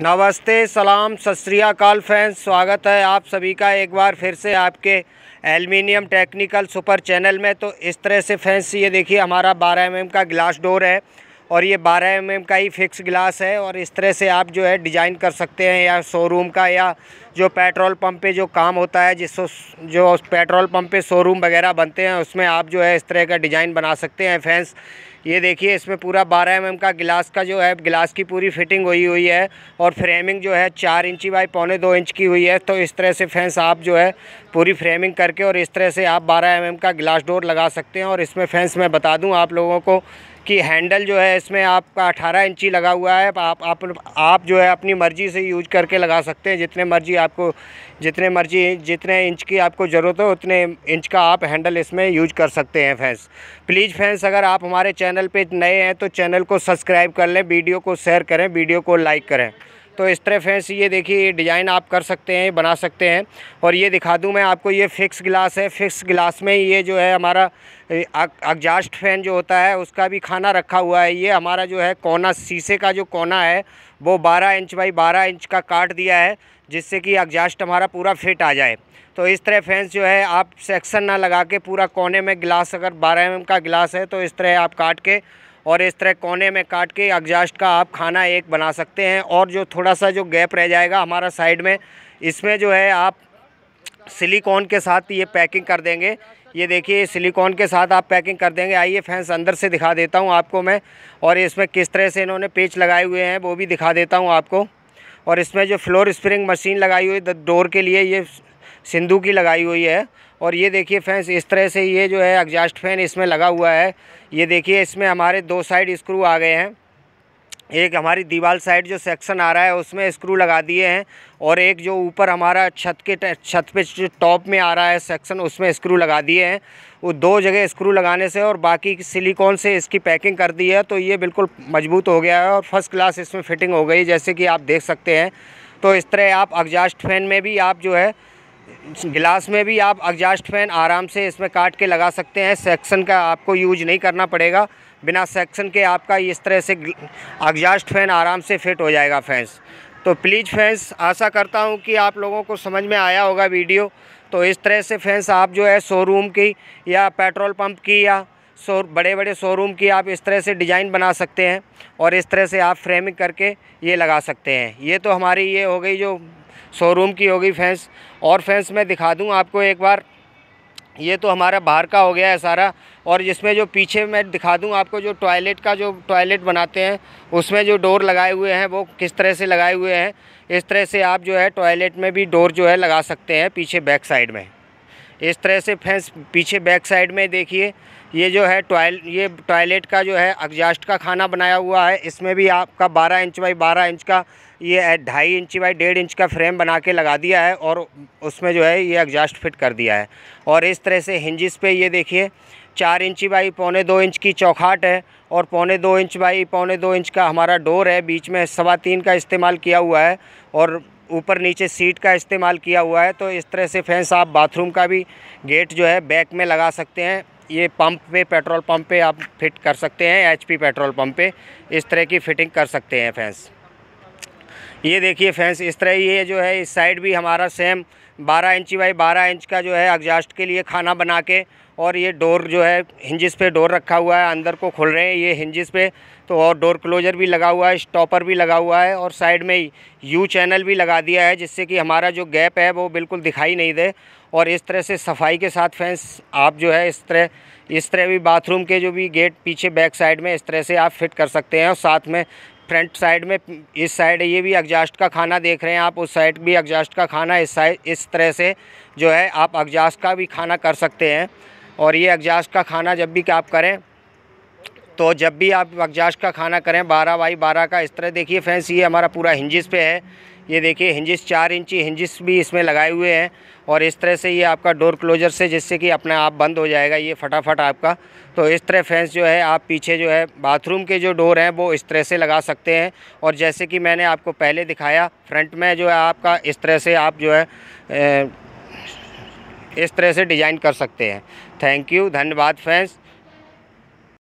नमस्ते सलाम सतरियाकाल फैंस स्वागत है आप सभी का एक बार फिर से आपके एल्युमिनियम टेक्निकल सुपर चैनल में तो इस तरह से फैंस ये देखिए हमारा 12 एम का ग्लास डोर है और ये 12 एम का ही फिक्स ग्लास है और इस तरह से आप जो है डिज़ाइन कर सकते हैं या शोरूम का या जो पेट्रोल पंप पे जो काम होता है जिस जो पेट्रोल पंप पे शोरूम वगैरह बनते हैं उसमें आप जो है इस तरह का डिज़ाइन बना सकते हैं फैंस ये देखिए इसमें पूरा बारह एम का गिलास का जो है गिलास की पूरी फिटिंग हुई हुई है और फ्रेमिंग जो है चार इंची बाई पौने दो इंच की हुई है तो इस तरह से फैंस आप जो है पूरी फ्रेमिंग करके और इस तरह से आप बारह एम का गिलास डोर लगा सकते हैं और इसमें फैंस मैं बता दूँ आप लोगों को कि हैंडल जो है इसमें आपका अठारह इंची लगा हुआ है आप आप आप जो है अपनी मर्ज़ी से यूज करके लगा सकते हैं जितने मर्ज़ी आपको जितने मर्ज़ी जितने इंच की आपको ज़रूरत हो उतने इंच का आप हैंडल इसमें यूज कर सकते हैं फैंस प्लीज़ फैंस अगर आप हमारे चैनल पे नए हैं तो चैनल को सब्सक्राइब कर लें वीडियो को शेयर करें वीडियो को लाइक करें तो इस तरह फैंस ये देखिए डिज़ाइन आप कर सकते हैं बना सकते हैं और ये दिखा दूँ मैं आपको ये फ़िक्स गिलास है फ़िक्स गिलास में ये जो है हमारा एग्जास्ट फैन जो होता है उसका भी खाना रखा हुआ है ये हमारा जो है कोना शीशे का जो कोना है वो 12 इंच बाई 12 इंच का काट दिया है जिससे कि एग्जास्ट हमारा पूरा फिट आ जाए तो इस तरह फैंस जो है आप सेक्शन ना लगा के पूरा कोने में गिलास अगर बारह एम का गिलास है तो इस तरह आप काट के और इस तरह कोने में काट के एग्जास्ट का आप खाना एक बना सकते हैं और जो थोड़ा सा जो गैप रह जाएगा हमारा साइड में इसमें जो है आप सिलिकॉन के साथ ये पैकिंग कर देंगे ये देखिए सिलिकॉन के साथ आप पैकिंग कर देंगे आइए फैंस अंदर से दिखा देता हूँ आपको मैं और इसमें किस तरह से इन्होंने पेच लगाए हुए हैं वो भी दिखा देता हूँ आपको और इसमें जो फ्लोर स्प्रिंग मशीन लगाई हुई डोर के लिए ये सिंधु की लगाई हुई है और ये देखिए फैंस इस तरह से ये जो है एग्जास्ट फैन इसमें लगा हुआ है ये देखिए इसमें हमारे दो साइड स्क्रू आ गए हैं एक हमारी दीवार साइड जो सेक्शन आ रहा है उसमें स्क्रू लगा दिए हैं और एक जो ऊपर हमारा छत के छत पे जो टॉप में आ रहा है सेक्शन उसमें स्क्रू लगा दिए हैं वो दो जगह स्क्रू लगाने से और बाकी सिलिकॉन से इसकी पैकिंग कर दी है तो ये बिल्कुल मजबूत हो गया है और फर्स्ट क्लास इसमें फिटिंग हो गई जैसे कि आप देख सकते हैं तो इस तरह आप एग्जास्ट फैन में भी आप जो है गिलास में भी आप एग्जास्ट फैन आराम से इसमें काट के लगा सकते हैं सेक्शन का आपको यूज नहीं करना पड़ेगा बिना सेक्शन के आपका इस तरह से एग्जास्ट फैन आराम से फिट हो जाएगा फैंस तो प्लीज़ फैंस आशा करता हूँ कि आप लोगों को समझ में आया होगा वीडियो तो इस तरह से फैंस आप जो है शोरूम की या पेट्रोल पम्प की या शो बड़े बड़े शोरूम की आप इस तरह से डिज़ाइन बना सकते हैं और इस तरह से आप फ्रेमिंग करके ये लगा सकते हैं ये तो हमारी ये हो गई जो शोरूम की होगी फैंस और फैंस मैं दिखा दूँ आपको एक बार ये तो हमारा बाहर का हो गया है सारा और जिसमें जो पीछे मैं दिखा दूं आपको जो टॉयलेट का जो टॉयलेट बनाते हैं उसमें जो डोर लगाए हुए हैं वो किस तरह से लगाए हुए हैं इस तरह से आप जो है टॉयलेट में भी डोर जो है लगा सकते हैं पीछे बैक साइड में इस तरह से फैंस पीछे बैक साइड में देखिए ये जो है टॉयल ये टॉयलेट का जो है एग्जास्ट का खाना बनाया हुआ है इसमें भी आपका 12 इंच बाई 12 इंच का ये ढाई इंच बाई डेढ़ इंच का फ्रेम बना के लगा दिया है और उसमें जो है ये एग्जास्ट फिट कर दिया है और इस तरह से हिंजिस पे ये देखिए चार इंची बाई पौने दो इंच की चौखाट है और पौने दो इंच बाई पौने दो इंच का हमारा डोर है बीच में सवा तीन का इस्तेमाल किया हुआ है और ऊपर नीचे सीट का इस्तेमाल किया हुआ है तो इस तरह से फैंस आप बाथरूम का भी गेट जो है बैक में लगा सकते हैं ये पंप पे पेट्रोल पंप पे आप फिट कर सकते हैं एचपी पेट्रोल पंप पे इस तरह की फ़िटिंग कर सकते हैं फैंस ये देखिए फैंस इस तरह ये जो है इस साइड भी हमारा सेम 12 इंची बाई 12 इंच का जो है एग्जास्ट के लिए खाना बना के और ये डोर जो है हिंजिस पे डोर रखा हुआ है अंदर को खोल रहे हैं ये हिंजिस पे तो और डोर क्लोजर भी लगा हुआ है स्टॉपर भी लगा हुआ है और साइड में यू चैनल भी लगा दिया है जिससे कि हमारा जो गैप है वो बिल्कुल दिखाई नहीं दे और इस तरह से सफाई के साथ फैंस आप जो है इस तरह इस तरह भी बाथरूम के जो भी गेट पीछे बैक साइड में इस तरह से आप फिट कर सकते हैं और साथ में फ्रंट साइड में इस साइड ये भी एग्जास्ट का खाना देख रहे हैं आप उस साइड भी एग्जास्ट का खाना इस साइड इस तरह से जो है आप एग्जास्ट का भी खाना कर सकते हैं और ये एग्जास्ट का खाना जब भी आप करें तो जब भी आप एग्जास्ट का खाना करें बारह बाई बारह का इस तरह देखिए फ्रेंड्स ये हमारा पूरा हिंजिस पे है ये देखिए हिंजिस चार इंची हिंजिस भी इसमें लगाए हुए हैं और इस तरह से ये आपका डोर क्लोजर से जिससे कि अपना आप बंद हो जाएगा ये फटाफट आपका तो इस तरह फैंस जो है आप पीछे जो है बाथरूम के जो डोर हैं वो इस तरह से लगा सकते हैं और जैसे कि मैंने आपको पहले दिखाया फ्रंट में जो है आपका इस तरह से आप जो है इस तरह से डिज़ाइन कर सकते हैं थैंक यू धन्यवाद फैंस